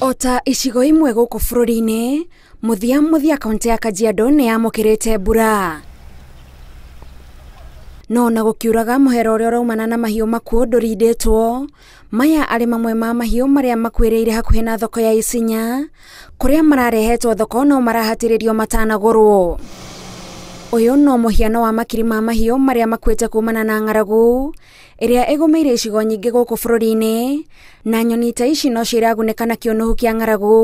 ota icigo imwe gå kå bå rå ri-inä må thia må ya kajiado nä yamå kä rä te mbura no na gå kiuraga må hera å rä a å raumana na mahiå makuo ndå rindä two maya arä mamwe ma mahiå marä a makuä rä ire hakuhä na thoko ya icinya kå rä a mararehetwo thoko no marahatä rä rio matanagå rwo å yå no må hiano wa makiri ma mahiå marä a makuä te kumana na ng'aragu ĩrĩa ĩgũmĩire icigo nyingĩ gũkũ bũrũri-inĩ na nyoni ta ici no ciragunĩka na kĩũnũhu kĩa ng'aragu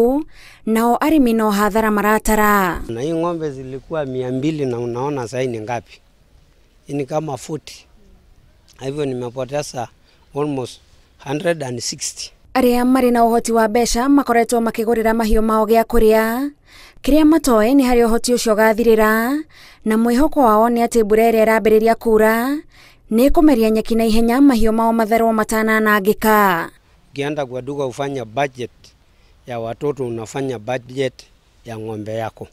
nao arĩmi no hathara maratara. Na hii ng'ombe zilikuwa mia mbili na unaona sahii ni ngapi? ini kama 40 hivyo nimepoteza almost 160 arĩa marĩ na ũhoti wa mbeca makoretwo makĩgũrĩra mahiũ mao gĩa kũrĩa kĩrĩa matoĩ nĩ harĩ ũhoti ũcio ũgathirĩra na mwĩhoko wao nĩ atĩ mbura ĩrĩa ĩrambĩrĩria kuura nä kå meria nyeki na ihenya mahiå mao matherwo matananangäka ukienda kwa duga ufanya budget ya watoto unafanya budget ya ng'ombe yako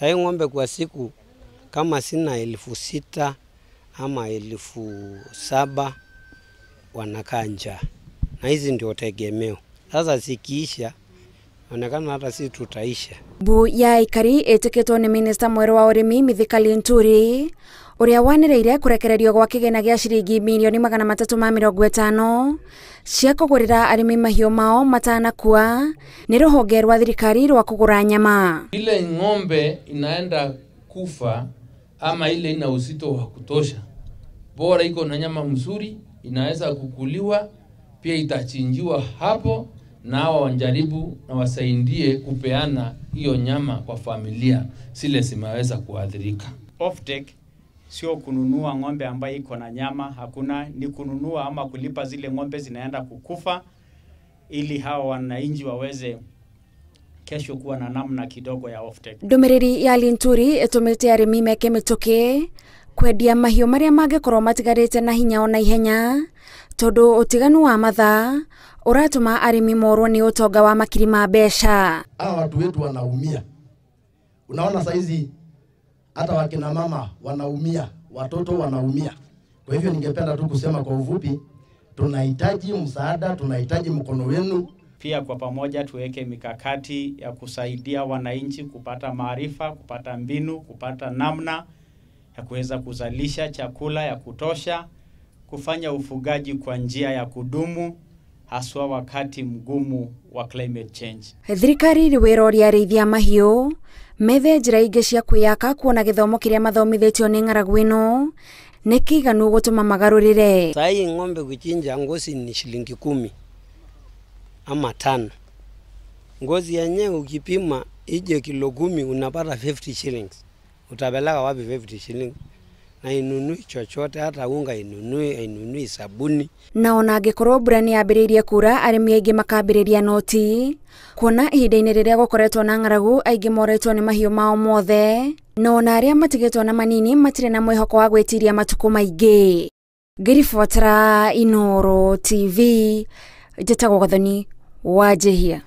sahii ng'ombe kwa siku kama sina elfu sita ama elfu saba wanakaa njaa na hizi ndio tegemeo sasa sikiisha onekana hata si tutaisha mbu ya ikari ĩtĩkĩtwo nĩ minista mwerũ wa rä mi linturi uria wanireire kurekererio gwa kigina gia ciringi mirioni magana matatu ma mirongo itano cia kugurira arimi mahiu mao matanakua ni ruhonge rwa thirikari rwa kugura nyama. Ile ng'ombe inaenda kufa ama ile ina uzito wa kutosha, bora iko na nyama mzuri, inaweza kukuliwa pia, itachinjiwa hapo na awa wanjaribu na wasaidie kupeana hiyo nyama kwa familia zile zimeweza kuathirika. Oftake sio kununua ng'ombe ambayo iko na nyama, hakuna. Ni kununua ama kulipa zile ng'ombe zinaenda kukufa, ili hawa wananchi waweze kesho kuwa na namna kidogo ya offtake. Ndumiriri ya Linturi itumite arimi meke mituki kwendia mahiũ marĩa mangĩkorwo matigarĩte na hinya ona ihenya tondũ ũtiganu wa mathaa ũratũma arĩmi morwo ni ũtonga wa makiri ma mbeca. Hawa watu wetu wanaumia, unaona saizi hata wakina mama wanaumia, watoto wanaumia. Kwa hivyo ningependa tu kusema kwa uvupi, tunahitaji msaada, tunahitaji mkono wenu. Pia kwa pamoja tuweke mikakati ya kusaidia wananchi kupata maarifa, kupata mbinu, kupata namna ya kuweza kuzalisha chakula ya kutosha, kufanya ufugaji kwa njia ya kudumu haswa wakati mgumu wa climate change thirikari nä wä roria arĩithia mahiũ methe njĩra ingĩ cia kwĩyaka kuona gĩthomo kĩrĩa mathomithĩtio nĩ ng'aragu ĩno nĩ kĩiganu gũtũma magarũrĩre sai ng'ombe kuchinja ngozi ni shilingi kumi ama tano ngozi yenyewe ukipima ije kilo kumi unapata 50 shillings utapeleka wapi 50 shillings na inunui chochote hata unga inunui ainunui sabuni na ona angikorwo mbura nä yambä kura arä aingä makambä noti kuona ihinda-inä rä rä a gå na ng'aragu aingä moretwo nä mahiå mao mothe na ona arä a na manini matirä na mwĩhoko wa gwĩtiria matukũ maingĩ ngĩribotera inoro tv njĩtagwo gathoni wanjĩhia